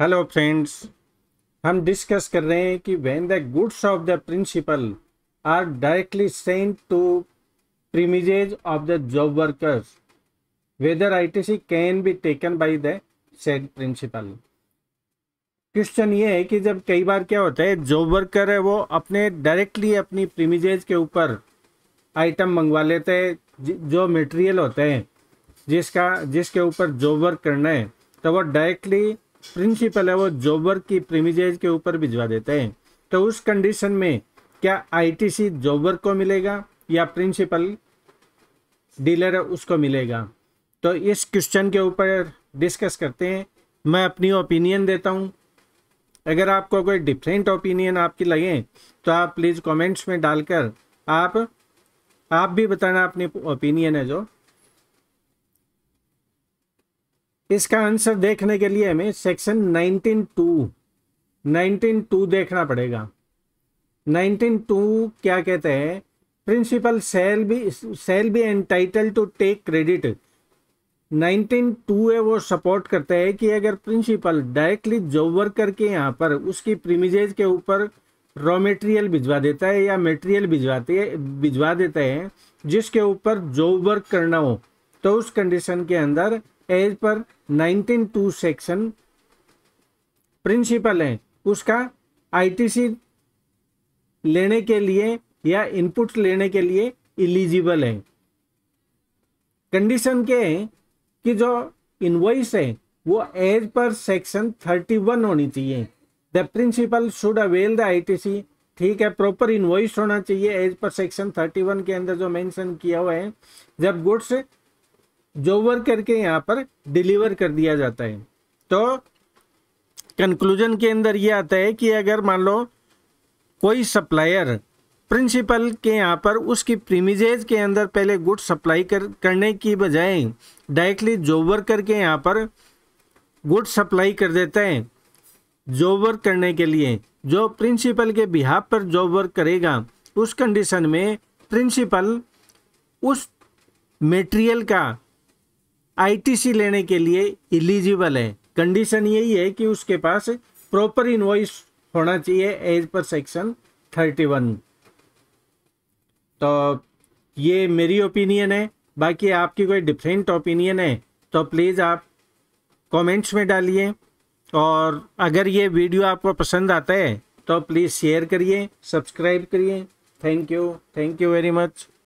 hello friends हम discuss कर रहे हैं कि when the goods of the principal are directly sent to premises of the job workers whether ITC can be taken by the said principal question ये है कि जब कई बार क्या होता है जॉब वर्कर है वो अपने डायरेक्टली अपनी प्रीमिजेज के ऊपर आइटम मंगवा लेते हैं जो मटेरियल होते हैं जिसका जिसके ऊपर जॉब वर्क करना है तो वो डायरेक्टली प्रिंसिपल है वो जॉबर की प्रीमिजेज के ऊपर भिजवा देते हैं तो उस कंडीशन में क्या आईटीसी जॉबर को मिलेगा या प्रिंसिपल डीलर है उसको मिलेगा तो इस क्वेश्चन के ऊपर डिस्कस करते हैं मैं अपनी ओपिनियन देता हूँ अगर आपको कोई डिफरेंट ओपिनियन आपकी लगे तो आप प्लीज़ कमेंट्स में डालकर आप आप भी बताना अपनी ओपिनियन है जो इसका आंसर देखने के लिए हमें सेक्शन 192 192 देखना पड़ेगा 192 क्या कहते हैं प्रिंसिपल सेल भी सेल भी एंटाइटल टू टेक क्रेडिट 192 है वो सपोर्ट करता है कि अगर प्रिंसिपल डायरेक्टली जॉब वर्कर के यहाँ पर उसकी प्रीमिजेज के ऊपर रॉ मटेरियल भिजवा देता है या मटेरियल भिजवाती है भिजवा देता है जिसके ऊपर जॉब वर्क करना हो तो उस कंडीशन के अंदर as per to section principal है उसका आईटीसी लेने के लिए या इनपुट लेने के लिए इलिजिबल है कंडीशन क्या है कि जो इनवॉइस है वो एज पर सेक्शन 31 होनी चाहिए the principal should avail the ITC ठीक है प्रॉपर इनवॉइस होना चाहिए एज पर सेक्शन 31 के अंदर जो मेंशन किया हुआ है जब गुड्स जोवर करके यहाँ पर डिलीवर कर दिया जाता है तो कंक्लूजन के अंदर ये आता है कि अगर मान लो कोई सप्लायर प्रिंसिपल के यहाँ पर उसकी प्रीमिजेज के अंदर पहले गुड सप्लाई कर करने की बजाय डायरेक्टली जोवर करके यहाँ पर गुड सप्लाई कर देता है जॉब वर्क करने के लिए जो प्रिंसिपल के बिहाब पर जॉब वर्क करेगा उस कंडीशन में प्रिंसिपल उस मटेरियल का आईटीसी लेने के लिए इलिजिबल है कंडीशन यही है कि उसके पास प्रॉपर इनवॉइस होना चाहिए as per section thirty one तो ये मेरी ओपिनियन है बाकी आपकी कोई डिफरेंट ओपिनियन है तो प्लीज़ आप कमेंट्स में डालिए और अगर ये वीडियो आपको पसंद आता है तो प्लीज़ शेयर करिए सब्सक्राइब करिए thank you thank you very much